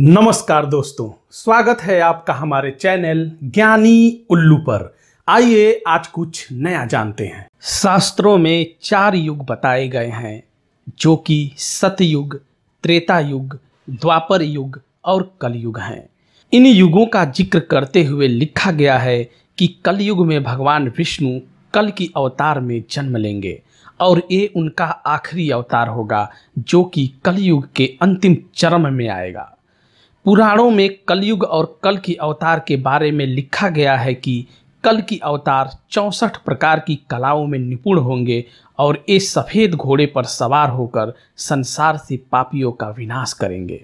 नमस्कार दोस्तों स्वागत है आपका हमारे चैनल ज्ञानी उल्लू पर आइए आज कुछ नया जानते हैं शास्त्रों में चार युग बताए गए हैं जो कि सतयुग त्रेता युग द्वापर युग और कलयुग हैं इन युगों का जिक्र करते हुए लिखा गया है कि कलयुग में भगवान विष्णु कल की अवतार में जन्म लेंगे और ये उनका आखिरी अवतार होगा जो कि कलयुग के अंतिम चरम में आएगा पुराणों में कलयुग और कल की अवतार के बारे में लिखा गया है कि कल की अवतार चौंसठ प्रकार की कलाओं में निपुण होंगे और ये सफ़ेद घोड़े पर सवार होकर संसार से पापियों का विनाश करेंगे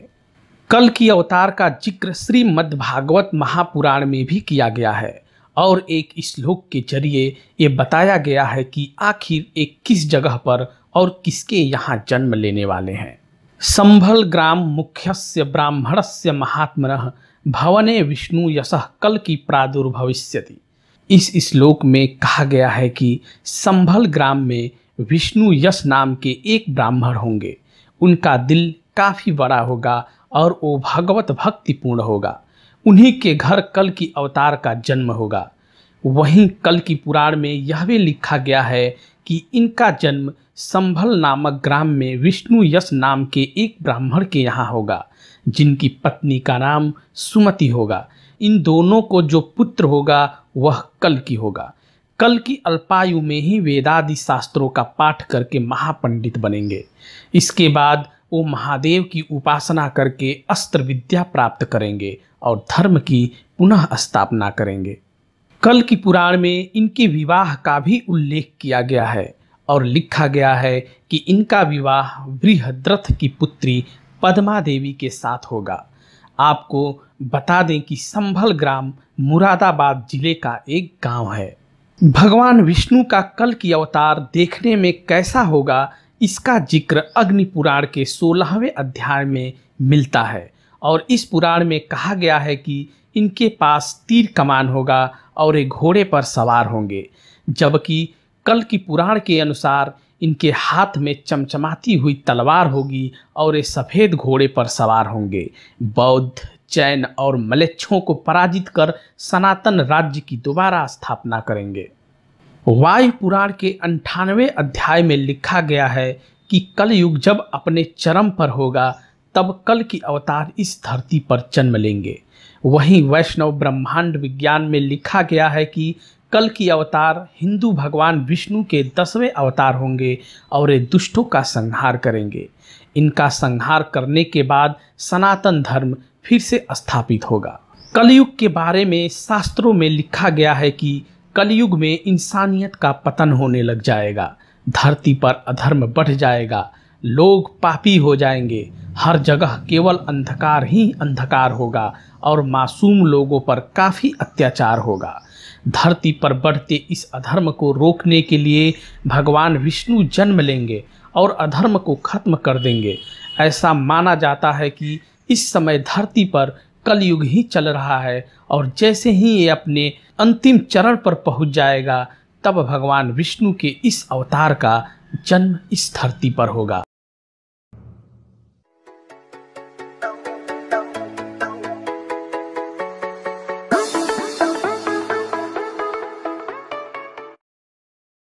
कल की अवतार का जिक्र श्री मद्भागवत महापुराण में भी किया गया है और एक श्लोक के जरिए ये बताया गया है कि आखिर एक किस जगह पर और किसके यहाँ जन्म लेने वाले हैं संभल ग्राम मुख्यस्य ब्राह्मणस्य महात्मन भवने विष्णु यश कल की प्रादुर्भविष्यति इस श्लोक में कहा गया है कि संभल ग्राम में विष्णु यश नाम के एक ब्राह्मण होंगे उनका दिल काफ़ी बड़ा होगा और वो भगवत भक्तिपूर्ण होगा उन्हीं के घर कल की अवतार का जन्म होगा वहीं कल की पुराण में यह भी लिखा गया है कि इनका जन्म संभल नामक ग्राम में विष्णु यश नाम के एक ब्राह्मण के यहाँ होगा जिनकी पत्नी का नाम सुमति होगा इन दोनों को जो पुत्र होगा वह कल की होगा कल की अल्पायु में ही वेदादि शास्त्रों का पाठ करके महापंडित बनेंगे इसके बाद वो महादेव की उपासना करके अस्त्र विद्या प्राप्त करेंगे और धर्म की पुनः स्थापना करेंगे कल की पुराण में इनके विवाह का भी उल्लेख किया गया है और लिखा गया है कि इनका विवाह बृहद्रथ की पुत्री पद्मा देवी के साथ होगा आपको बता दें कि संभल ग्राम मुरादाबाद जिले का एक गांव है भगवान विष्णु का कल की अवतार देखने में कैसा होगा इसका जिक्र अग्नि पुराण के सोलहवें अध्याय में मिलता है और इस पुराण में कहा गया है कि इनके पास तीर कमान होगा और ये घोड़े पर सवार होंगे जबकि कल की पुराण के अनुसार इनके हाथ में चमचमाती हुई तलवार होगी और ये सफ़ेद घोड़े पर सवार होंगे बौद्ध चैन और मलेच्छों को पराजित कर सनातन राज्य की दोबारा स्थापना करेंगे वायु पुराण के अंठानवे अध्याय में लिखा गया है कि कलयुग जब अपने चरम पर होगा तब कल की अवतार इस धरती पर जन्म लेंगे वहीं वैष्णव ब्रह्मांड विज्ञान में लिखा गया है कि कल की अवतार हिंदू भगवान विष्णु के दसवें अवतार होंगे और ये दुष्टों का संहार करेंगे इनका संहार करने के बाद सनातन धर्म फिर से स्थापित होगा कलयुग के बारे में शास्त्रों में लिखा गया है कि कलयुग में इंसानियत का पतन होने लग जाएगा धरती पर अधर्म बढ़ जाएगा लोग पापी हो जाएंगे हर जगह केवल अंधकार ही अंधकार होगा और मासूम लोगों पर काफ़ी अत्याचार होगा धरती पर बढ़ते इस अधर्म को रोकने के लिए भगवान विष्णु जन्म लेंगे और अधर्म को खत्म कर देंगे ऐसा माना जाता है कि इस समय धरती पर कलयुग ही चल रहा है और जैसे ही ये अपने अंतिम चरण पर पहुंच जाएगा तब भगवान विष्णु के इस अवतार का जन्म इस धरती पर होगा